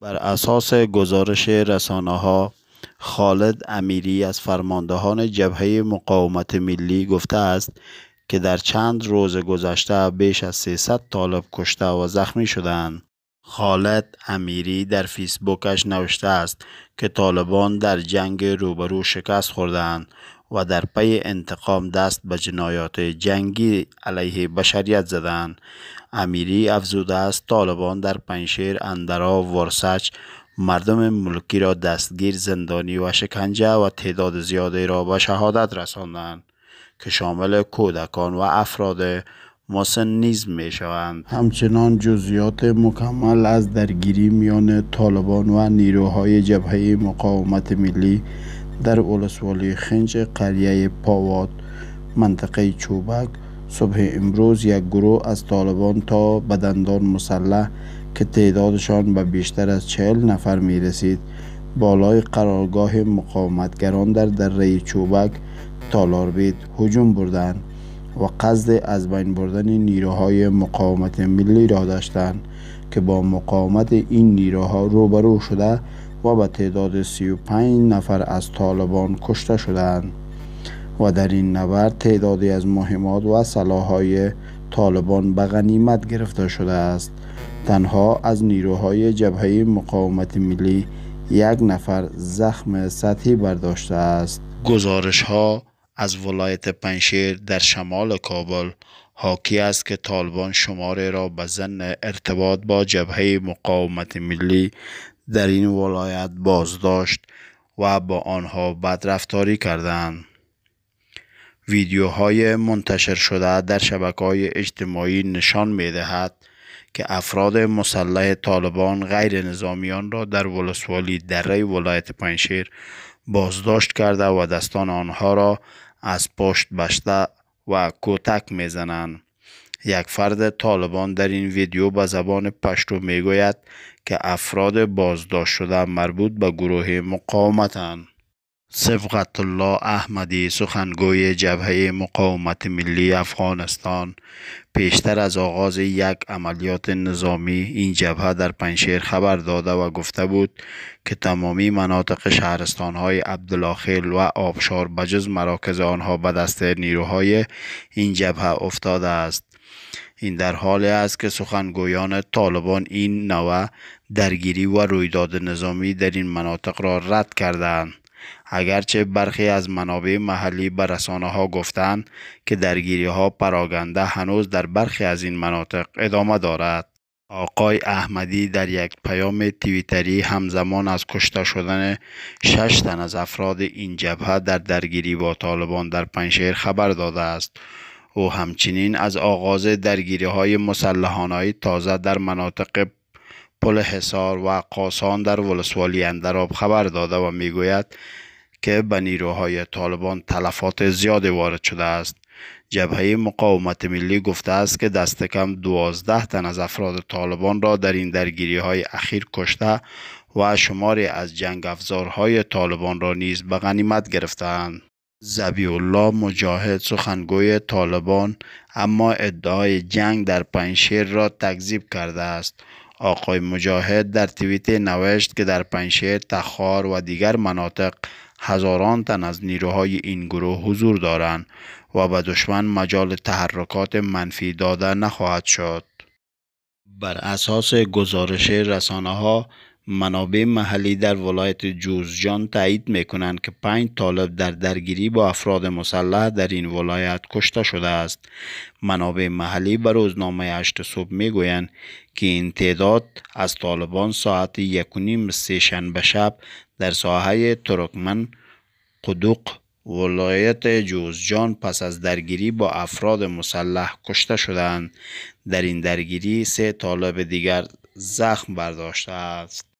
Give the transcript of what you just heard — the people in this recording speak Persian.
بر اساس گزارش ها، خالد امیری از فرماندهان جبهه مقاومت ملی گفته است که در چند روز گذشته بیش از 300 طالب کشته و زخمی شدند. خالد امیری در فیسبوکش نوشته است که طالبان در جنگ روبرو شکست خوردند و در پی انتقام دست به جنایات جنگی علیه بشریت زدن امیری افزوده است طالبان در پنشیر اندرا ورسچ مردم ملکی را دستگیر زندانی و شکنجه و تعداد زیادی را به شهادت رساندند که شامل کودکان و افراد مسن نیز می شوند. همچنان جزیات مکمل از درگیری میان طالبان و نیروهای جبهه مقاومت ملی در اولسوالی خنج قریه پاواد منطقه چوبک صبح امروز یک گروه از طالبان تا بدندان مسلح که تعدادشان به بیشتر از چهل نفر می رسید بالای قرارگاه مقاومتگران در دره چوبک تالار بید هجوم بردن و قصد از بین بردن نیروهای مقاومت ملی را داشتند که با مقاومت این نیروها روبرو شده و به تعداد 35 نفر از طالبان کشته شدند و در این نبرد تعدادی از مهمات و سلاحهای طالبان به غنیمت گرفته شده است تنها از نیروهای جبهه مقاومت ملی یک نفر زخم سطحی برداشته است گزارش ها از ولایت پنشیر در شمال کابل حاکی است که طالبان شماره را به زن ارتباط با جبهه مقاومت ملی در این ولایت بازداشت و با آنها بدرفتاری کردند. ویدیوهای منتشر شده در شبکه های اجتماعی نشان می دهد که افراد مسلح طالبان غیر نظامیان را در ولسوالی دره ولایت پنشیر بازداشت کرده و دستان آنها را از پشت بسته و کتک میزنند. یک فرد طالبان در این ویدیو به زبان پشتو میگوید که افراد بازداشت شده مربوط به گروه مقاومتند. صفقت الله احمدی سخنگوی جبهه مقاومت ملی افغانستان پیشتر از آغاز یک عملیات نظامی این جبهه در پنشیر خبر داده و گفته بود که تمامی مناطق شهرستانهای عبدالاخل و آبشار بجز مراکز آنها به دست نیروهای این جبهه افتاده است این در حالی است که سخنگویان طالبان این نوع درگیری و رویداد نظامی در این مناطق را رد کردند اگرچه برخی از منابع محلی به رسانه ها گفتند که درگیری ها پراگنده هنوز در برخی از این مناطق ادامه دارد آقای احمدی در یک پیام تویتری همزمان از کشته شدن شش تن از افراد این جبهه در درگیری با طالبان در پنشیر خبر داده است او همچنین از آغاز درگیری های مسلحانه تازه در مناطق پل حصار و قاسان در ولسوالی اندراب خبر داده و میگوید که به نیروهای طالبان تلفات زیادی وارد شده است جبهه مقاومت ملی گفته است که دست کم دوازده تن از افراد طالبان را در این درگیری های اخیر کشته و شماری از جنگ افزارهای طالبان را نیز به غنیمت گرفتند. زبیالله الله مجاهد سخنگوی طالبان اما ادعای جنگ در پنجشیر را تکذیب کرده است آقای مجاهد در تویت نوشت که در پنشیر، تخار و دیگر مناطق هزاران تن از نیروهای این گروه حضور دارند و به دشمن مجال تحرکات منفی داده نخواهد شد بر اساس گزارش رسانه ها منابع محلی در ولایت جوزجان تایید می کنند که پنج طالب در درگیری با افراد مسلح در این ولایت کشته شده است. منابع محلی بر روزنامه هشت صبح می گویند که این تعداد از طالبان ساعت یکونیم سه به شب در ساحه ترکمن قدوق ولایت جوزجان پس از درگیری با افراد مسلح کشته شدند در این درگیری سه طالب دیگر زخم برداشته است